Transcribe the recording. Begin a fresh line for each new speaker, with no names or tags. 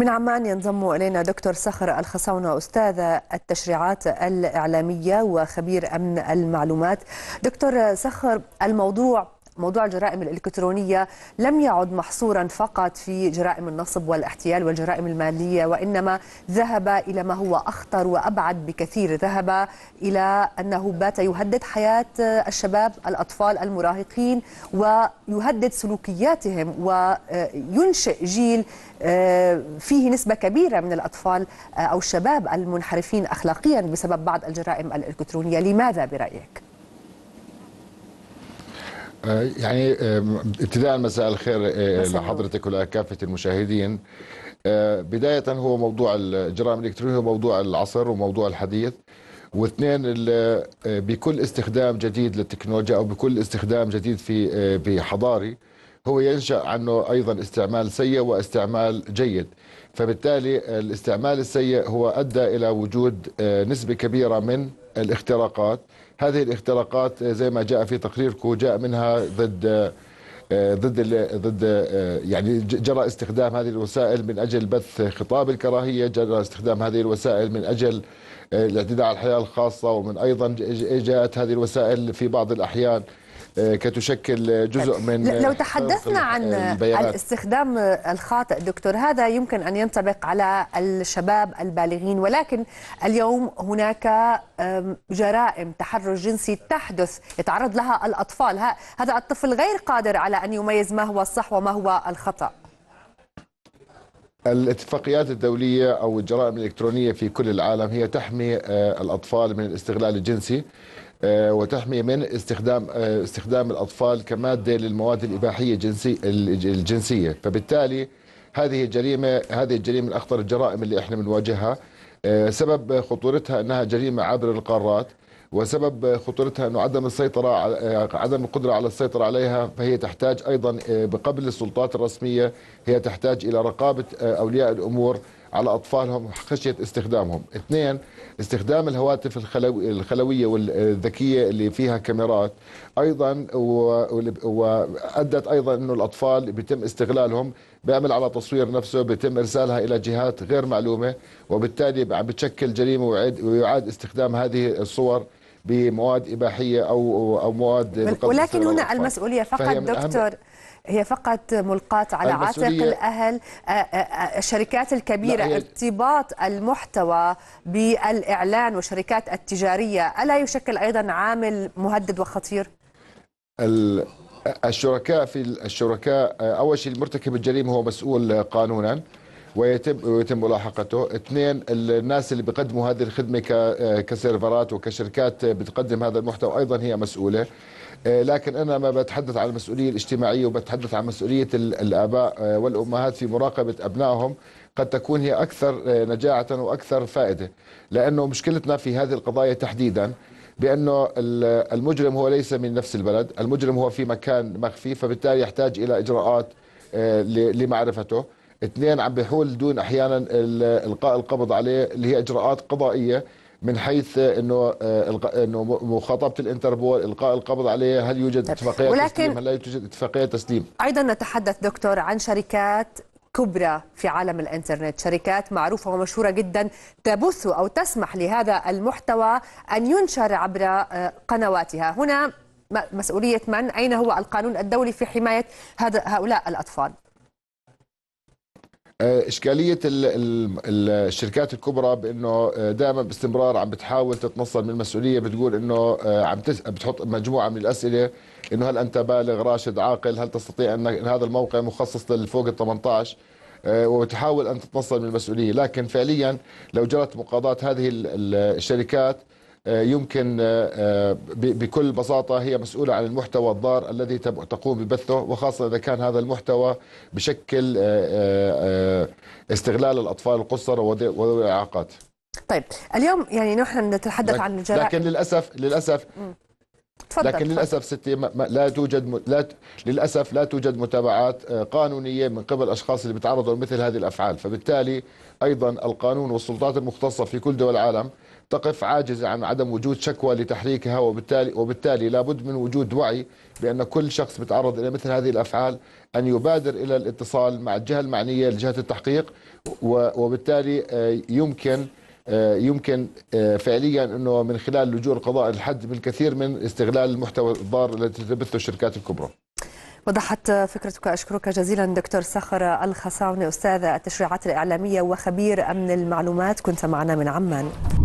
من عمان ينضم إلينا دكتور صخر الخصاونة أستاذ التشريعات الإعلامية وخبير أمن المعلومات دكتور صخر الموضوع موضوع الجرائم الإلكترونية لم يعد محصورا فقط في جرائم النصب والاحتيال والجرائم المالية وإنما ذهب إلى ما هو أخطر وأبعد بكثير ذهب إلى أنه بات يهدد حياة الشباب الأطفال المراهقين ويهدد سلوكياتهم وينشئ جيل آه، فيه نسبة كبيرة من الأطفال آه، أو الشباب المنحرفين أخلاقيا بسبب بعض الجرائم الإلكترونية لماذا برأيك؟
آه، يعني ابتداء مساء الخير آه، لحضرتك ولكافه المشاهدين آه، بدايه هو موضوع الجرائم الالكترونيه هو موضوع العصر وموضوع الحديث واثنين بكل استخدام جديد للتكنولوجيا او بكل استخدام جديد في بحضاري هو ينشا عنه ايضا استعمال سيء واستعمال جيد فبالتالي الاستعمال السيء هو ادى الى وجود نسبه كبيره من الاختراقات هذه الاختراقات آه، زي ما جاء في تقريركم جاء منها ضد آه، آه، ضد ضد يعني جرى استخدام هذه الوسائل من اجل بث خطاب الكراهيه، جرى استخدام هذه الوسائل من اجل الاعتداء على الحياه الخاصه ومن ايضا جاءت هذه الوسائل في بعض الاحيان آه، كتشكل جزء
طيب. من لو آه، تحدثنا آه، عن الاستخدام الخاطئ دكتور هذا يمكن أن ينطبق على الشباب البالغين ولكن اليوم هناك جرائم تحرش جنسي تحدث يتعرض لها الأطفال هذا الطفل غير قادر على أن يميز ما هو الصح وما هو الخطأ
الاتفاقيات الدولية أو الجرائم الإلكترونية في كل العالم هي تحمي الأطفال من الاستغلال الجنسي آه، وتحمي من استخدام آه، استخدام الاطفال كماده للمواد الاباحيه الجنسي الجنسيه فبالتالي هذه الجريمه هذه الجريمه من اخطر الجرائم اللي احنا بنواجهها آه، سبب خطورتها انها جريمه عبر القارات وسبب خطورتها انه عدم السيطره عدم القدره على السيطره عليها فهي تحتاج ايضا قبل السلطات الرسميه هي تحتاج الى رقابه اولياء الامور على أطفالهم خشية استخدامهم اثنين استخدام الهواتف الخلوية والذكية اللي فيها كاميرات أيضا وأدت أيضا أنه الأطفال بيتم استغلالهم بيعمل على تصوير نفسه بيتم إرسالها إلى جهات غير معلومة وبالتالي عم بتشكل جريمة ويعاد استخدام هذه الصور بمواد إباحية أو أو مواد ولكن هنا الأطفال. المسؤولية فقط دكتور أهم
هي فقط ملقاة على عاتق الأهل آه، آه، آه، الشركات الكبيرة ارتباط المحتوى بالإعلان والشركات التجارية ألا يشكل أيضا عامل مهدد وخطير؟
الشركاء في الشركاء أول شيء المرتكب الجريمة هو مسؤول قانونا ويتم ويتم ملاحقته اثنين الناس اللي بيقدموا هذه الخدمه كسيرفرات وكشركات بتقدم هذا المحتوى ايضا هي مسؤوله آه، لكن انا ما بتحدث عن المسؤوليه الاجتماعيه وبتحدث عن مسؤوليه الاباء آه، والامهات في مراقبه ابنائهم قد تكون هي اكثر آه، نجاعه واكثر فائده لانه مشكلتنا في هذه القضايا تحديدا بانه المجرم هو ليس من نفس البلد، المجرم هو في مكان مخفي فبالتالي يحتاج الى اجراءات لمعرفته اثنين عم بيحول دون احيانا القاء القبض عليه اللي هي اجراءات قضائيه من حيث انه آه، انه مخاطبه الانتربول القاء القبض عليه هل يوجد نعم. اتفاقيه ولكن تسليم هل لا يوجد اتفاقيه تسليم
ايضا نتحدث دكتور عن شركات كبرى في عالم الانترنت شركات معروفه ومشهوره جدا تبث او تسمح لهذا المحتوى ان ينشر عبر آه، قنواتها هنا مسؤوليه من اين هو القانون الدولي في حمايه هؤلاء الاطفال
آه، اشكاليه الشركات الكبرى بانه آه، دائما باستمرار عم بتحاول تتنصل من المسؤوليه بتقول انه آه، عم بتحط مجموعه من الاسئله انه هل انت بالغ راشد عاقل هل تستطيع ان هذا الموقع مخصص للفوق ال 18 وتحاول ان تتنصل من المسؤوليه لكن فعليا لو جرت مقاضاه هذه الشركات آه، يمكن آه، آه، بكل بساطة هي مسؤولة عن المحتوى الضار الذي تقوم ببثه وخاصة إذا كان هذا المحتوى بشكل استغلال الأطفال القصر وذوي الإعاقات
طيب اليوم يعني نحن نتحدث عن الجرائم لكن
للأسف للأسف
تفضل لكن للاسف
ستي لا توجد لا للاسف لا توجد متابعات قانونيه من قبل الاشخاص اللي بيتعرضوا لمثل هذه الافعال، فبالتالي ايضا القانون والسلطات المختصه في كل دول العالم تقف عاجزة عن عدم وجود شكوى لتحريكها وبالتالي, وبالتالي لابد من وجود وعي بأن كل شخص بتعرض إلى مثل هذه الأفعال أن يبادر إلى الاتصال مع الجهة المعنية لجهة التحقيق وبالتالي آه، يمكن آه، يمكن آه، فعليا أنه من خلال لجوء القضاء الحد من الكثير من استغلال المحتوى الضار الذي تثبته الشركات الكبرى
وضحت فكرتك أشكرك جزيلا دكتور سخر الخصاوني أستاذ التشريعات الإعلامية وخبير أمن المعلومات كنت معنا من عمان